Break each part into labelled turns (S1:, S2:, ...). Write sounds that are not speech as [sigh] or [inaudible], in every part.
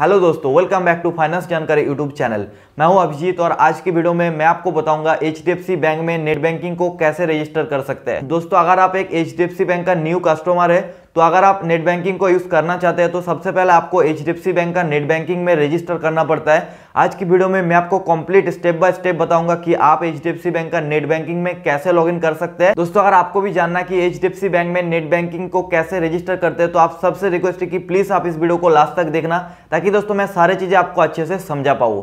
S1: hello दोस्तों welcome back to finance Jankari YouTube channel मैं हूं अभिजीत और आज की वीडियो में मैं आपको बताऊंगा एच बैंक में नेट बैंकिंग को कैसे रजिस्टर कर सकते हैं दोस्तों अगर आप एक एच बैंक का न्यू कस्टमर है तो अगर आप नेट बैंकिंग को यूज़ करना चाहते हैं तो सबसे पहले आपको एच बैंक का नेट बैंकिंग में रजिस्टर करना पड़ता है आज की वीडियो में मैं आपको कंप्लीट स्टेप बाय स्टेप बताऊंगा कि आप एच बैंक का नेट बैंकिंग में कैसे लॉगिन कर सकते हैं दोस्तों अगर आपको भी जानना कि एच बैंक में नेट बैंकिंग को कैसे रजिस्टर करते हैं तो आप सबसे रिक्वेस्ट है कि प्लीज़ आप इस वीडियो को लास्ट तक देखना ताकि दोस्तों मैं सारी चीज़ें आपको अच्छे से समझा पाऊँ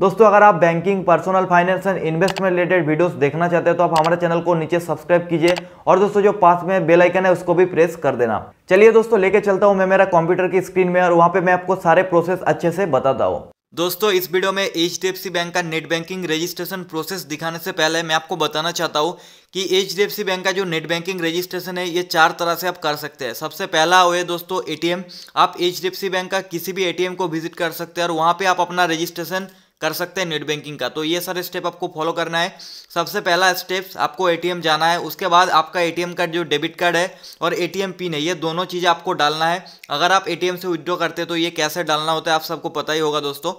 S1: दोस्तों अगर आप banking personal finance and investment related videos देखना चाहते हैं तो आप हमारे चैनल को नीचे सब्सक्राइब कीजिए और दोस्तों जो पास में बेल आइकन है उसको भी प्रेस कर देना चलिए दोस्तों लेके चलता हूँ मैं मेरा कंप्यूटर की स्क्रीन में और वहाँ पे मैं आपको सारे प्रोसेस अच्छे से बताता हूँ दोस्तों इस वीडियो में एच बैंक का नेट बैंकिंग रजिस्ट्रेशन प्रोसेस दिखाने से पहले मैं आपको बताना चाहता हूँ कि एच बैंक का जो नेट बैंकिंग रजिस्ट्रेशन है ये चार तरह से आप कर सकते हैं सबसे पहला हुए है दोस्तों एटीएम आप एच बैंक का किसी भी एटीएम को विजिट कर सकते हैं और वहाँ पर आप अपना रजिस्ट्रेशन कर सकते हैं नेट बैंकिंग का तो ये सारे स्टेप आपको फॉलो करना है सबसे पहला स्टेप आपको एटीएम जाना है उसके बाद आपका एटीएम का जो डेबिट कार्ड है और एटीएम पिन है ये दोनों चीज़ें आपको डालना है अगर आप एटीएम से विदड्रॉ करते हैं तो ये कैसे डालना होता है आप सबको पता ही होगा दोस्तों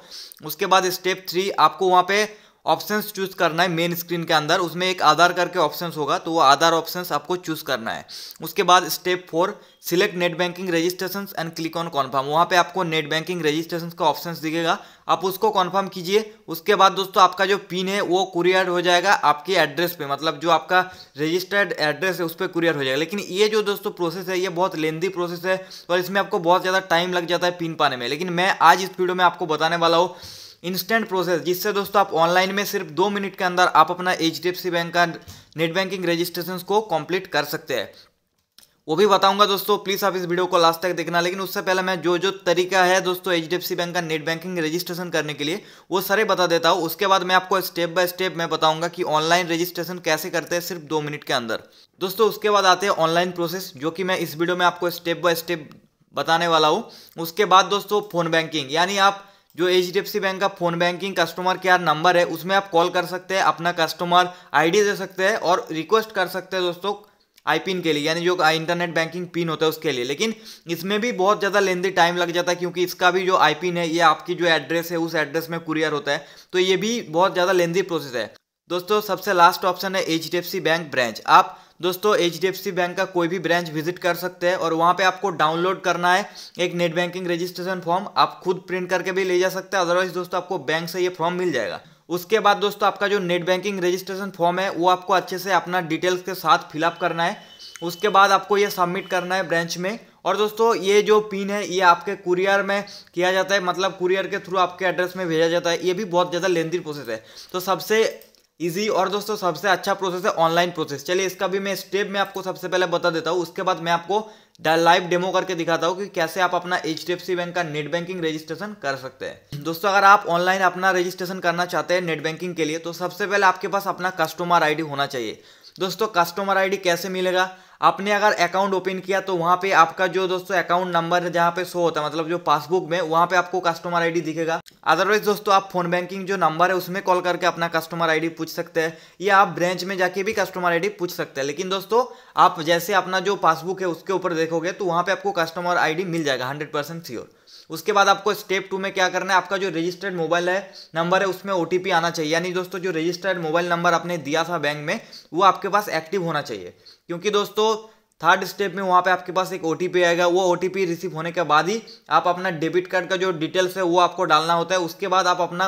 S1: उसके बाद स्टेप थ्री आपको वहाँ पर ऑप्शंस चूज करना है मेन स्क्रीन के अंदर उसमें एक आधार करके ऑप्शंस होगा तो वो आधार ऑप्शंस आपको चूज करना है उसके बाद step four select net banking registration and click on confirm वहाँ पे आपको नेट बैंकिंग रजिस्ट्रेशन का ऑप्शन दिखेगा आप उसको कॉन्फर्म कीजिए उसके बाद दोस्तों आपका जो पिन है वो कुरियर हो जाएगा आपके एड्रेस पर मतलब जो आपका रजिस्टर्ड एड्रेस है उस पर कुरियर हो जाएगा लेकिन ये जो दोस्तों प्रोसेस है ये बहुत लेंदी प्रोसेस है और इसमें आपको बहुत ज़्यादा टाइम लग जाता है पिन पाने में लेकिन मैं आज इस वीडियो में आपको बताने वाला हूँ इंस्टेंट प्रोसेस जिससे दोस्तों आप ऑनलाइन में सिर्फ दो मिनट के अंदर आप अपना एच बैंक का नेट बैंकिंग रजिस्ट्रेशन को कंप्लीट कर सकते हैं वो भी बताऊंगा दोस्तों प्लीज़ आप इस वीडियो को लास्ट तक देखना लेकिन उससे पहले मैं जो जो तरीका है दोस्तों एच बैंक का नेट बैंकिंग रजिस्ट्रेशन करने के लिए वो सारे बता देता हूँ उसके बाद मैं आपको स्टेप बाय स्टेप मैं बताऊंगा कि ऑनलाइन रजिस्ट्रेशन कैसे करते हैं सिर्फ दो मिनट के अंदर दोस्तों उसके बाद आते हैं ऑनलाइन प्रोसेस जो कि मैं इस वीडियो में आपको स्टेप बाय स्टेप बताने वाला हूँ उसके बाद दोस्तों फ़ोन बैंकिंग यानी आप जो H D F C bank का phone banking customer care number है उसमें आप कॉल कर सकते हैं अपना कस्टमर आईडी दे सकते हैं और रिक्वेस्ट कर सकते हैं दोस्तों आई पिन के लिए यानी जो इंटरनेट बैंकिंग पिन होता है उसके लिए लेकिन इसमें भी बहुत ज़्यादा लेंदी टाइम लग जाता है क्योंकि इसका भी जो आई पिन है ये आपकी जो एड्रेस है उस एड्रेस में कुरियर होता है तो ये भी बहुत ज़्यादा लेंदी प्रोसेस है दोस्तों सबसे लास्ट ऑप्शन है एच बैंक ब्रांच आप दोस्तों एच बैंक का कोई भी ब्रांच विजिट कर सकते हैं और वहाँ पर आपको डाउनलोड करना है एक नेट बैंकिंग रजिस्ट्रेशन फॉर्म आप खुद प्रिंट करके भी ले जा सकते हैं अदरवाइज दोस्तों आपको बैंक से ये फॉर्म मिल जाएगा उसके बाद दोस्तों आपका जो नेट बैंकिंग रजिस्ट्रेशन फॉर्म है वो आपको अच्छे से अपना डिटेल्स के साथ फिलअप करना है उसके बाद आपको ये सबमिट करना है ब्रांच में और दोस्तों ये जो पिन है ये आपके कुरियर में किया जाता है मतलब कुरियर के थ्रू आपके एड्रेस में भेजा जाता है ये भी बहुत ज़्यादा लेंदी प्रोसेस है तो सबसे इजी और दोस्तों सबसे अच्छा प्रोसेस है ऑनलाइन प्रोसेस चलिए इसका भी मैं स्टेप में आपको सबसे पहले बता देता हूँ उसके बाद मैं आपको लाइव डेमो करके दिखाता हूँ कि कैसे आप अपना एच बैंक का नेट बैंकिंग रजिस्ट्रेशन कर सकते हैं दोस्तों अगर आप ऑनलाइन अपना रजिस्ट्रेशन करना चाहते हैं नेट बैंकिंग के लिए तो सबसे पहले आपके पास अपना कस्टमर आईडी होना चाहिए दोस्तों कस्टमर आईडी कैसे मिलेगा आपने अगर अकाउंट ओपन किया तो वहाँ पे आपका जो दोस्तों अकाउंट नंबर है जहाँ पे शो होता है मतलब जो पासबुक में वहाँ पे आपको कस्टमर आईडी दिखेगा अदरवाइज दोस्तों आप फोन बैंकिंग जो नंबर है उसमें कॉल करके अपना कस्टमर आईडी पूछ सकते हैं या आप ब्रांच में जाके भी कस्टमर आईडी पूछ सकते हैं लेकिन दोस्तों आप जैसे अपना जो पासबुक है उसके ऊपर देखोगे तो वहाँ पर आपको कस्टमर आई मिल जाएगा हंड्रेड परसेंट उसके बाद आपको स्टेप टू में क्या करना है आपका जो रजिस्टर्ड मोबाइल है नंबर है उसमें ओ आना चाहिए यानी दोस्तों जो रजिस्टर्ड मोबाइल नंबर आपने दिया था बैंक में वो आपके पास एक्टिव होना चाहिए क्योंकि दोस्तों थर्ड स्टेप में वहाँ पे आपके पास एक ओ आएगा वो ओ रिसीव होने के बाद ही आप अपना डेबिट कार्ड का जो डिटेल्स है वो आपको डालना होता है उसके बाद आप अपना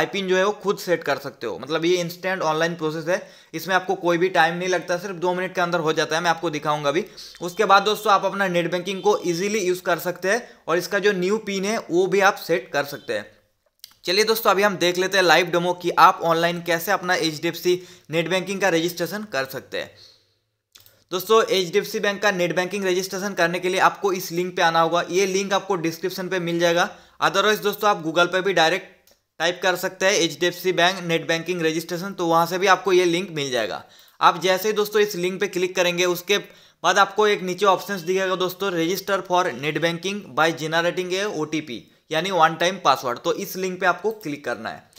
S1: आई पिन जो है वो खुद सेट कर सकते हो मतलब ये इंस्टेंट ऑनलाइन प्रोसेस है इसमें आपको कोई भी टाइम नहीं लगता सिर्फ दो मिनट के अंदर हो जाता है मैं आपको दिखाऊंगा अभी उसके बाद दोस्तों आप अपना नेट बैंकिंग को ईजिली यूज़ कर सकते हैं और इसका जो न्यू पिन है वो भी आप सेट कर सकते हैं चलिए दोस्तों अभी हम देख लेते हैं लाइव डेमो कि आप ऑनलाइन कैसे अपना एच नेट बैंकिंग का रजिस्ट्रेशन कर सकते हैं दोस्तों एच बैंक का नेट बैंकिंग रजिस्ट्रेशन करने के लिए आपको इस लिंक पे आना होगा ये लिंक आपको डिस्क्रिप्शन पे मिल जाएगा अदरवाइज दोस्तों आप गूगल पे भी डायरेक्ट टाइप कर सकते हैं H bank net banking registration तो वहाँ से भी आपको ये लिंक मिल जाएगा आप जैसे ही दोस्तों इस लिंक पर क्लिक करेंगे उसके बाद आपको एक नीचे ऑप्शन दिखेगा दोस्तों register for net banking by generating A O यानी वन टाइम पासवर्ड तो इस लिंक पर आपको क्लिक करना है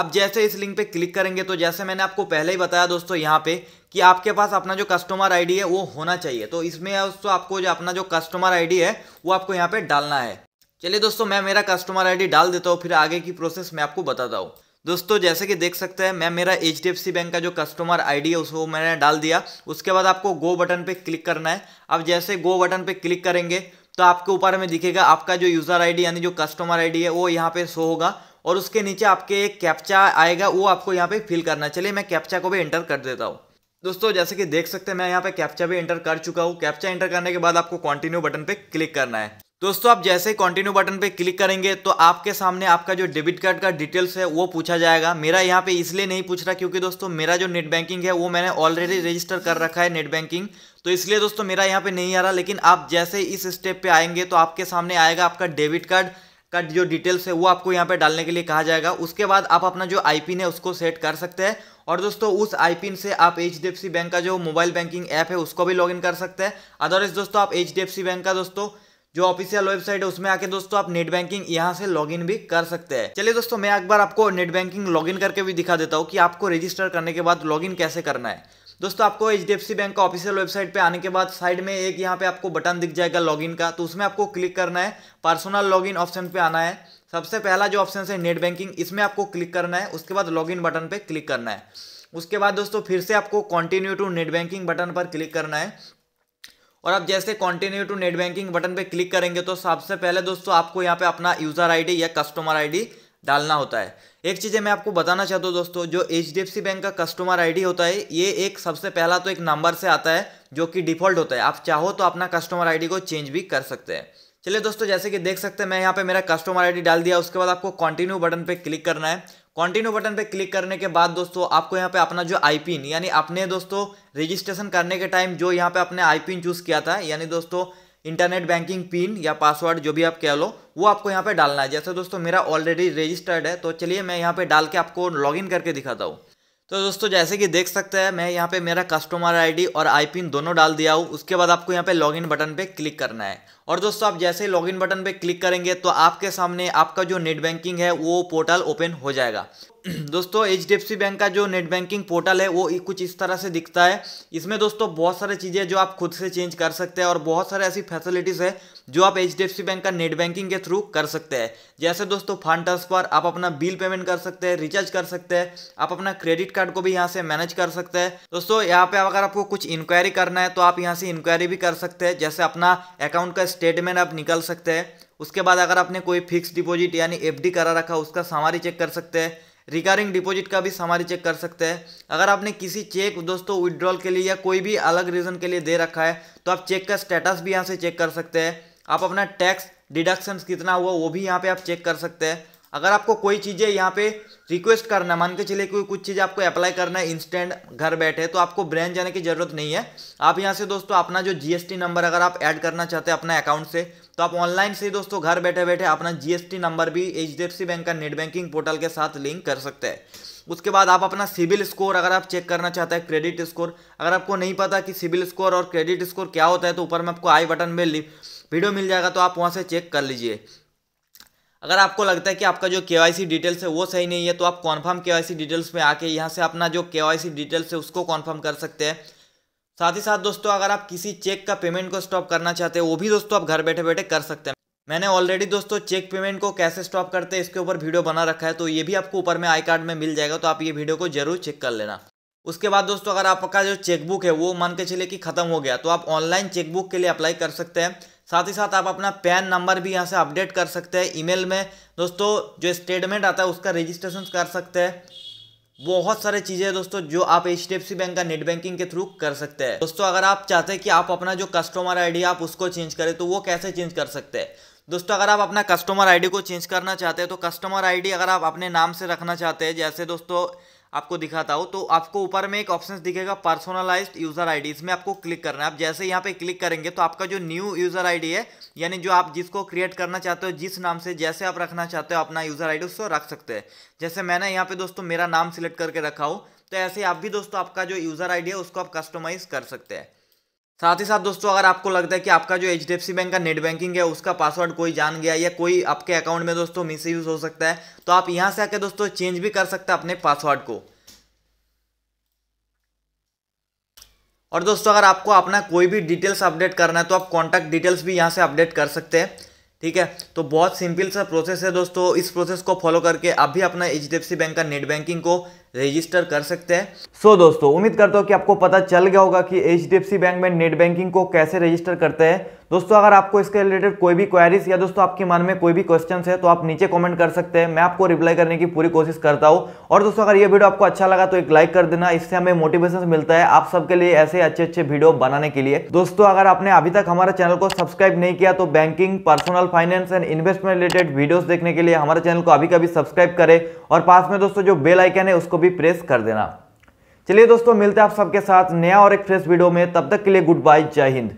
S1: आप जैसे इस लिंक पे क्लिक करेंगे तो जैसे मैंने आपको पहले ही बताया दोस्तों यहाँ पे कि आपके पास अपना जो कस्टमर आईडी है वो होना चाहिए तो इसमें दोस्तों आपको जो अपना जो कस्टमर आईडी है वो आपको यहाँ पे डालना है चलिए दोस्तों मैं मेरा कस्टमर आईडी डाल देता हूँ फिर आगे की प्रोसेस मैं आपको बताता हूँ दोस्तों जैसे कि देख सकते हैं मैं मेरा एच बैंक का जो कस्टमर आईडी है उसको मैंने डाल दिया उसके बाद आपको गो बटन पे क्लिक करना है अब जैसे गो बटन पे क्लिक करेंगे तो आपके ऊपर में दिखेगा आपका जो यूज़र आईडी यानी जो कस्टमर आईडी है वो यहाँ पे शो होगा और उसके नीचे आपके एक कैप्चा आएगा वो आपको यहाँ पे फिल करना चलिए मैं कैप्चा को भी एंटर कर देता हूँ दोस्तों जैसे कि देख सकते हैं मैं यहाँ पे कैप्चा भी एंटर कर चुका हूँ कैप्चा एंटर करने के बाद आपको कंटिन्यू बटन पे क्लिक करना है दोस्तों आप जैसे ही कंटिन्यू बटन पे क्लिक करेंगे तो आपके सामने आपका जो डेबिट कार्ड का डिटेल्स है वो पूछा जाएगा मेरा यहाँ पे इसलिए नहीं पूछ रहा क्योंकि दोस्तों मेरा जो नेट बैंकिंग है वो मैंने ऑलरेडी रजिस्टर कर रखा है नेट बैंकिंग तो इसलिए दोस्तों मेरा यहाँ पे नहीं आ रहा लेकिन आप जैसे इस स्टेप पे आएंगे तो आपके सामने आएगा आपका डेबिट कार्ड का जो डिटेल्स है वो आपको यहाँ पे डालने के लिए कहा जाएगा उसके बाद आप अपना जो आई पिन है उसको सेट कर सकते हैं और दोस्तों उस आई पिन से आप एच बैंक का जो मोबाइल बैंकिंग ऐप है उसको भी लॉगिन कर सकते हैं अदरवाइज दोस्तों आप एच बैंक का दोस्तों जो ऑफिशियल वेबसाइट है उसमें आके दोस्तों आप नेट बैंकिंग यहाँ से लॉगिन भी कर सकते हैं चलिए दोस्तों मैं एक बार आपको नेट बैंकिंग लॉगिन करके भी दिखा देता हूँ कि आपको रजिस्टर करने के बाद लॉगिन कैसे करना है दोस्तों आपको एच बैंक का ऑफिशियल वेबसाइट पे आने के बाद साइड में एक यहाँ पे आपको बटन दिख जाएगा लॉगिन का तो उसमें आपको क्लिक करना है पर्सनल लॉगिन ऑप्शन पे आना है सबसे पहला जो ऑप्शन है नेट बैंकिंग इसमें आपको क्लिक करना है उसके बाद लॉगिन बटन पे क्लिक करना है उसके बाद दोस्तों फिर से आपको continue to net banking button पर क्लिक करना है और आप जैसे continue to net banking button पर क्लिक करेंगे तो सबसे पहले दोस्तों आपको यहाँ पर अपना यूज़र आई या कस्टमर आई डालना होता है एक चीज़ें मैं आपको बताना चाहता हूँ दोस्तों जो एच बैंक का कस्टमर आईडी होता है ये एक सबसे पहला तो एक नंबर से आता है जो कि डिफ़ॉल्ट होता है आप चाहो तो अपना कस्टमर आईडी को चेंज भी कर सकते हैं चलिए दोस्तों जैसे कि देख सकते हैं मैं यहाँ पे मेरा कस्टमर आईडी डाल दिया उसके बाद आपको कंटिन्यू बटन पे क्लिक करना है कंटिन्यू बटन पे क्लिक करने के बाद दोस्तों आपको यहाँ पे अपना जो आई पिन यानी अपने दोस्तों रजिस्ट्रेशन करने के टाइम जो यहाँ पे अपने आई पिन चूज़ किया था यानी दोस्तों इंटरनेट बैंकिंग पिन या पासवर्ड जो भी आप कह लो वो आपको यहाँ पे डालना है जैसे दोस्तों मेरा ऑलरेडी रजिस्टर्ड है तो चलिए मैं यहाँ पे डाल के आपको लॉगिन करके दिखाता हूँ तो दोस्तों जैसे कि देख सकते हैं मैं यहाँ पे मेरा कस्टमर आईडी और आई पिन दोनों डाल दिया हूँ उसके बाद आपको यहाँ पे लॉगिन बटन पे क्लिक करना है और दोस्तों आप जैसे लॉगिन बटन पे क्लिक करेंगे तो आपके सामने आपका जो नेट बैंकिंग है वो पोर्टल ओपन हो जाएगा [clears throat] दोस्तों एच बैंक का जो नेट बैंकिंग पोर्टल है वो कुछ इस तरह से दिखता है इसमें दोस्तों बहुत सारी चीज़ें जो आप खुद से चेंज कर सकते हैं और बहुत सारे ऐसी फैसिलिटीज़ है जो आप एच बैंक का नेट बैंकिंग के थ्रू कर सकते हैं जैसे दोस्तों फंड ट्रांसफर आप अपना बिल पेमेंट कर सकते हैं रिचार्ज कर सकते हैं आप अपना क्रेडिट कार्ड को भी यहाँ से मैनेज कर सकते हैं दोस्तों यहाँ पे अगर आपको कुछ इंक्वायरी करना है तो आप यहाँ से इंक्वायरी भी कर सकते हैं जैसे अपना अकाउंट का स्टेटमेंट आप निकल सकते हैं उसके बाद अगर आपने कोई फिक्स डिपॉजिट यानी एफ करा रखा उसका सामारी चेक कर सकते हैं रिकरिंग डिपॉजिट का भी समारी चेक कर सकते हैं अगर आपने किसी चेक दोस्तों विड्रॉल के लिए या कोई भी अलग रीज़न के लिए दे रखा है तो आप चेक का स्टेटस भी यहाँ से चेक कर सकते हैं आप अपना टैक्स डिडक्शंस कितना हुआ वो भी यहाँ पे आप चेक कर सकते हैं अगर आपको कोई चीज़ें यहाँ पे रिक्वेस्ट करना है मान के चलिए कोई कुछ चीज़ें आपको अप्लाई करना है इंस्टेंट घर बैठे तो आपको ब्रांच जाने की ज़रूरत नहीं है आप यहाँ से दोस्तों अपना जो जीएसटी नंबर अगर आप ऐड करना चाहते हैं अपना अकाउंट से तो आप ऑनलाइन से दोस्तों घर बैठे बैठे अपना जीएसटी नंबर भी एच बैंक का नेट बैंकिंग पोर्टल के साथ लिंक कर सकते हैं उसके बाद आप अपना सिविल स्कोर अगर आप चेक करना चाहते हैं क्रेडिट स्कोर अगर आपको नहीं पता कि सिविल स्कोर और क्रेडिट स्कोर क्या होता है तो ऊपर में आपको आई बटन में वीडियो मिल जाएगा तो आप वहाँ से चेक कर लीजिए अगर आपको लगता है कि आपका जो के डिटेल्स है वो सही नहीं है तो आप कॉन्फर्म के डिटेल्स में आके यहाँ से अपना जो के डिटेल्स है उसको कॉन्फर्म कर सकते हैं साथ ही साथ दोस्तों अगर आप किसी चेक का पेमेंट को स्टॉप करना चाहते हैं वो भी दोस्तों आप घर बैठे बैठे कर सकते हैं मैंने ऑलरेडी दोस्तों चेक पेमेंट को कैसे स्टॉप करते हैं इसके ऊपर वीडियो बना रखा है तो ये भी आपको ऊपर में आई कार्ड में मिल जाएगा तो आप ये वीडियो को जरूर चेक कर लेना उसके बाद दोस्तों अगर आपका जो चेकबुक है वो मान के चले कि खत्म हो गया तो आप ऑनलाइन चेकबुक के लिए अप्लाई कर सकते हैं साथ ही साथ आप अपना पैन नंबर भी यहाँ से अपडेट कर सकते हैं ईमेल में दोस्तों जो स्टेटमेंट आता है उसका रजिस्ट्रेशन कर सकते हैं बहुत सारे चीज़ें दोस्तों जो आप एच बैंक का नेट बैंकिंग के थ्रू कर सकते हैं दोस्तों अगर आप चाहते हैं कि आप अपना जो कस्टमर आईडी आप उसको चेंज करें तो वो कैसे चेंज कर सकते हैं दोस्तों अगर आप अपना कस्टमर आईडी को चेंज करना चाहते हैं तो कस्टमर आईडी अगर आप अपने नाम से रखना चाहते हैं जैसे दोस्तों आपको दिखाता हूँ तो आपको ऊपर में एक ऑप्शन दिखेगा पर्सोनलाइज्ड यूज़र आईडी इसमें आपको क्लिक करना है आप जैसे यहाँ पे क्लिक करेंगे तो आपका जो न्यू यूज़र आईडी है यानी जो आप जिसको क्रिएट करना चाहते हो जिस नाम से जैसे आप रखना चाहते हो अपना यूज़र आईडी उसको रख सकते हैं जैसे मैंने यहाँ पे दोस्तों मेरा नाम सिलेक्ट करके रखा हो तो ऐसे आप भी दोस्तों आपका जो यूज़र आई है उसको आप कस्टमाइज़ कर सकते हैं साथ ही साथ दोस्तों अगर आपको लगता है कि आपका जो एच बैंक का नेट बैंकिंग है उसका पासवर्ड कोई जान गया या कोई आपके अकाउंट में दोस्तों मिस यूज़ हो सकता है तो आप यहाँ से आके दोस्तों चेंज भी कर सकते हैं अपने पासवर्ड को और दोस्तों अगर आपको अपना कोई भी डिटेल्स अपडेट करना है तो आप कॉन्टैक्ट डिटेल्स भी यहाँ से अपडेट कर सकते हैं ठीक है तो बहुत सिंपल सा प्रोसेस है दोस्तों इस प्रोसेस को फॉलो करके आप भी अपना एच बैंक का नेट बैंकिंग को रजिस्टर कर सकते हैं सो so, दोस्तों उम्मीद करता हूँ कि आपको पता चल गया होगा कि एच बैंक में नेट बैंकिंग को कैसे रजिस्टर करते हैं दोस्तों अगर आपको इसके रिलेटेड कोई भी क्वेरीज या दोस्तों आपके मन में कोई भी क्वेश्चन है तो आप नीचे कॉमेंट कर सकते हैं मैं आपको रिप्लाई करने की पूरी कोशिश करता हूँ और दोस्तों अगर ये वीडियो आपको अच्छा लगा तो एक लाइक कर देना इससे हमें मोटिवेशन मिलता है आप सबके लिए ऐसे अच्छे अच्छे वीडियो बनाने के लिए दोस्तों अगर आपने अभी तक हमारे चैनल को सब्सक्राइब नहीं किया तो banking personal finance and investment related videos देखने के लिए हमारे चैनल को अभी कभी सब्सक्राइब करें और पास में दोस्तों जो बेल आइकन है उसको भी प्रेस कर देना चलिए दोस्तों मिलते हैं आप सबके साथ नया और एक फ्रेश वीडियो में तब तक के लिए गुड बाय जय हिंद